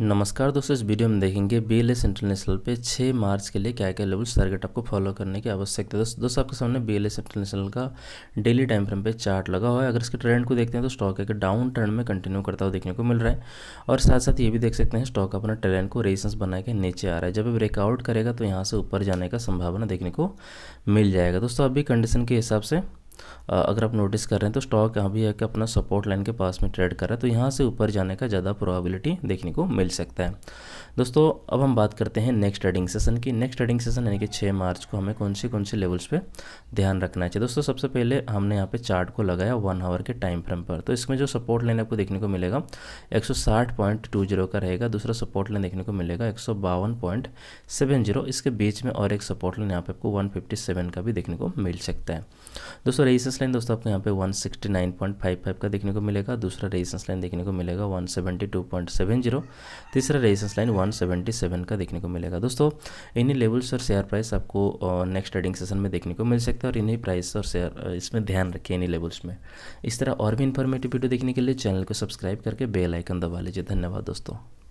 नमस्कार दोस्तों इस वीडियो में देखेंगे बी एल एस इंटरनेशनल पे 6 मार्च के लिए क्या क्या लेवल्स टारगेट आपको फॉलो करने की आवश्यकता है दोस्तों दोस्तों आपके सामने बी एल एस इंटरनेशनल का डेली टाइम फ्रेम पे चार्ट लगा हुआ है अगर इसके ट्रेंड को देखते हैं तो स्टॉक एक डाउन ट्रेंड में कंटिन्यू करता हुआ देखने को मिल रहा है और साथ साथ ये भी देख सकते हैं स्टॉक अपना ट्रेंड को रेजिस्टेंस बना के नीचे आ रहा है जब ब्रेकआउट करेगा तो यहाँ से ऊपर जाने का संभावना देखने को मिल जाएगा दोस्तों अभी कंडीशन के हिसाब से अगर आप नोटिस कर रहे हैं तो स्टॉक यहाँ भी है कि अपना सपोर्ट लाइन के पास में ट्रेड कर रहा है तो यहाँ से ऊपर जाने का ज़्यादा प्रोबेबिलिटी देखने को मिल सकता है दोस्तों अब हम बात करते हैं नेक्स्ट ट्रेडिंग सेशन की नेक्स्ट ट्रेडिंग सेशन यानी कि छः मार्च को हमें कौन से कौन से लेवल्स पे ध्यान रखना चाहिए दोस्तों सबसे पहले हमने यहाँ पे चार्ट को लगाया वन आवर के टाइम फ्रेम पर तो इसमें जो सपोर्ट लाइन आपको देखने को मिलेगा एक का रहेगा दूसरा सपोर्ट लाइन देखने को मिलेगा एक इसके बीच में और एक सपोर्ट लाइन यहाँ पे आपको वन का भी देखने को मिल सकता है दोस्तों रेजिस्टेंस लाइन दोस्तों आपको यहाँ पे 169.55 का देखने को मिलेगा दूसरा रेजिस्टेंस लाइन देखने को मिलेगा 172.70 तीसरा रेजिस्टेंस लाइन 177 का देखने को मिलेगा दोस्तों इन्हीं लेवल्स और शेयर प्राइस आपको नेक्स्ट ट्रेडिंग सेशन में देखने को मिल सकता है और इन्हीं प्राइस और शेयर इसमें ध्यान रखिए इन्हीं लेवल्स में इस तरह और भी इन्फॉर्मेटिव वीडियो देखने के लिए चैनल को सब्सक्राइब करके बेल आइकन दबा लीजिए धन्यवाद दोस्तों